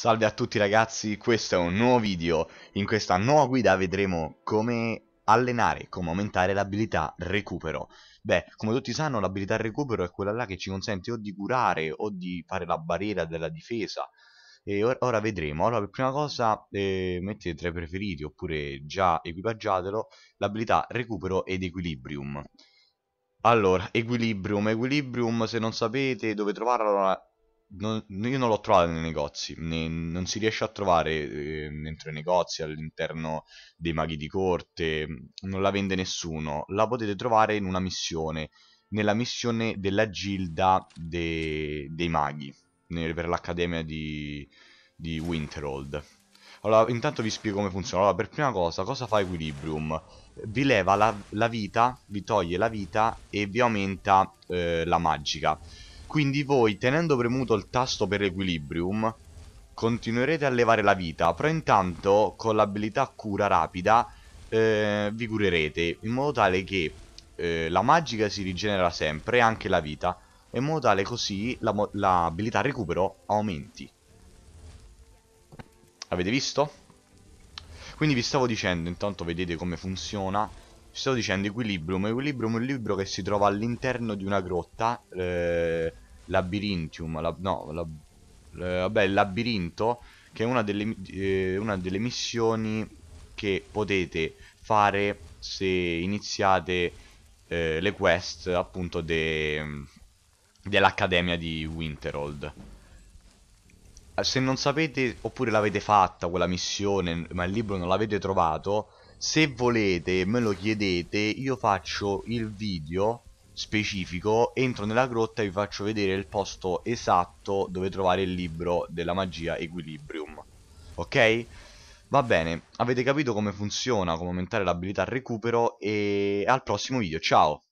Salve a tutti ragazzi, questo è un nuovo video. In questa nuova guida vedremo come allenare, come aumentare l'abilità recupero. Beh, come tutti sanno l'abilità recupero è quella là che ci consente o di curare o di fare la barriera della difesa. E or ora vedremo. Allora, per prima cosa eh, mettete tra i preferiti oppure già equipaggiatelo l'abilità recupero ed equilibrium. Allora, Equilibrium. Equilibrium, se non sapete dove trovarla, non, io non l'ho trovata nei negozi, né, non si riesce a trovare eh, dentro i negozi, all'interno dei maghi di corte, non la vende nessuno, la potete trovare in una missione, nella missione della gilda de, dei maghi, nel, per l'accademia di, di Winterhold. Allora, intanto vi spiego come funziona. Allora, per prima cosa, cosa fa Equilibrium? Vi leva la, la vita, vi toglie la vita e vi aumenta eh, la magica. Quindi voi, tenendo premuto il tasto per Equilibrium, continuerete a levare la vita, però intanto con l'abilità cura rapida eh, vi curerete, in modo tale che eh, la magica si rigenera sempre, anche la vita, in modo tale così l'abilità la recupero aumenti. Avete visto? Quindi vi stavo dicendo, intanto vedete come funziona stavo dicendo Equilibrium. Equilibrium è un libro che si trova all'interno di una grotta, eh, Labirintium, la, no, la, eh, vabbè, Labirinto, che è una delle, eh, una delle missioni che potete fare se iniziate eh, le quest appunto de, dell'Accademia di Winterhold. Se non sapete oppure l'avete fatta quella missione ma il libro non l'avete trovato, se volete me lo chiedete io faccio il video specifico entro nella grotta e vi faccio vedere il posto esatto dove trovare il libro della magia equilibrium ok? va bene avete capito come funziona come aumentare l'abilità recupero e al prossimo video ciao